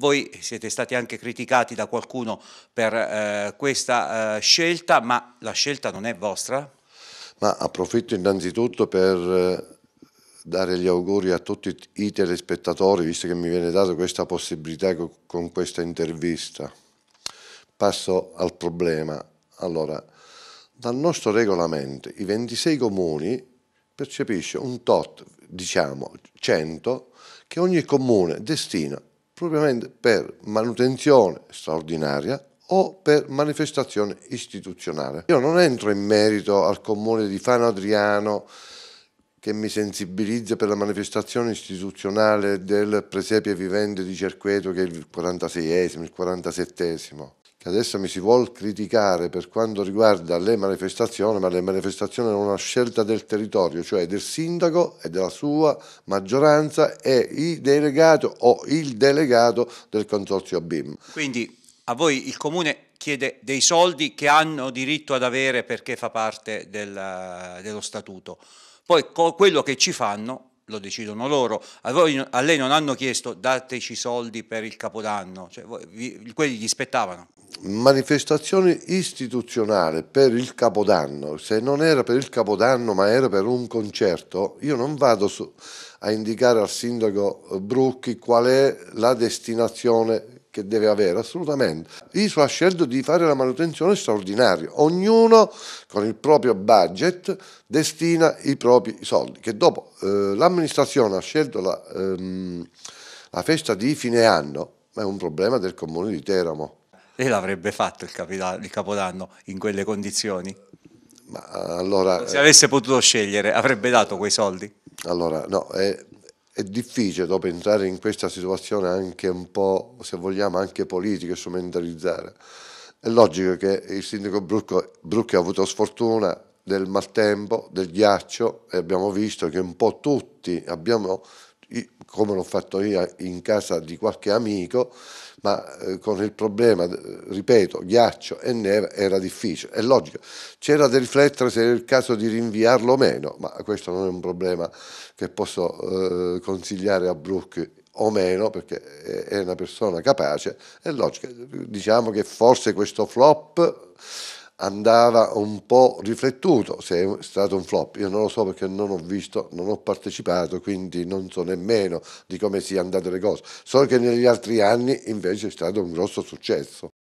voi siete stati anche criticati da qualcuno per eh, questa eh, scelta, ma la scelta non è vostra? Ma approfitto innanzitutto per eh, dare gli auguri a tutti i telespettatori, visto che mi viene data questa possibilità con questa intervista. Passo al problema. Allora, dal nostro regolamento i 26 comuni percepisce un tot, diciamo 100, che ogni comune destina propriamente per manutenzione straordinaria o per manifestazione istituzionale. Io non entro in merito al comune di Fano Adriano che mi sensibilizza per la manifestazione istituzionale del presepe vivente di Cerqueto che è il 46esimo, il 47esimo adesso mi si vuole criticare per quanto riguarda le manifestazioni, ma le manifestazioni sono una scelta del territorio, cioè del sindaco e della sua maggioranza e il delegato o il delegato del consorzio BIM. Quindi a voi il comune chiede dei soldi che hanno diritto ad avere perché fa parte del, dello statuto. Poi quello che ci fanno lo decidono loro. A, voi, a, lei non hanno chiesto dateci soldi per il capodanno, cioè, voi, vi, quelli gli spettavano manifestazione istituzionale per il Capodanno, se non era per il Capodanno ma era per un concerto, io non vado su, a indicare al sindaco Brucchi qual è la destinazione che deve avere, assolutamente. ISO ha scelto di fare la manutenzione straordinaria, ognuno con il proprio budget destina i propri soldi, che dopo eh, l'amministrazione ha scelto la, ehm, la festa di fine anno, ma è un problema del comune di Teramo lei l'avrebbe fatto il, capitano, il Capodanno in quelle condizioni? Ma allora, se avesse potuto scegliere, avrebbe dato quei soldi? Allora, no, è, è, difficile dopo entrare in questa situazione anche un po', se vogliamo, anche politica e strumentalizzare. È logico che il sindaco Brucco, Brucchi ha avuto sfortuna del maltempo, del ghiaccio e abbiamo visto che un po' tutti abbiamo come l'ho fatto io in casa di qualche amico, ma eh, con il problema, ripeto, ghiaccio e neve era difficile, è logico. C'era da riflettere se era il caso di rinviarlo o meno, ma questo non è un problema che posso eh, consigliare a Brooke o meno, perché è una persona capace, è logico. Diciamo che forse questo flop andava un po' riflettuto se è stato un flop. Io non lo so perché non ho visto, non ho partecipato, quindi non so nemmeno di come siano andate le cose. solo che negli altri anni invece è stato un grosso successo.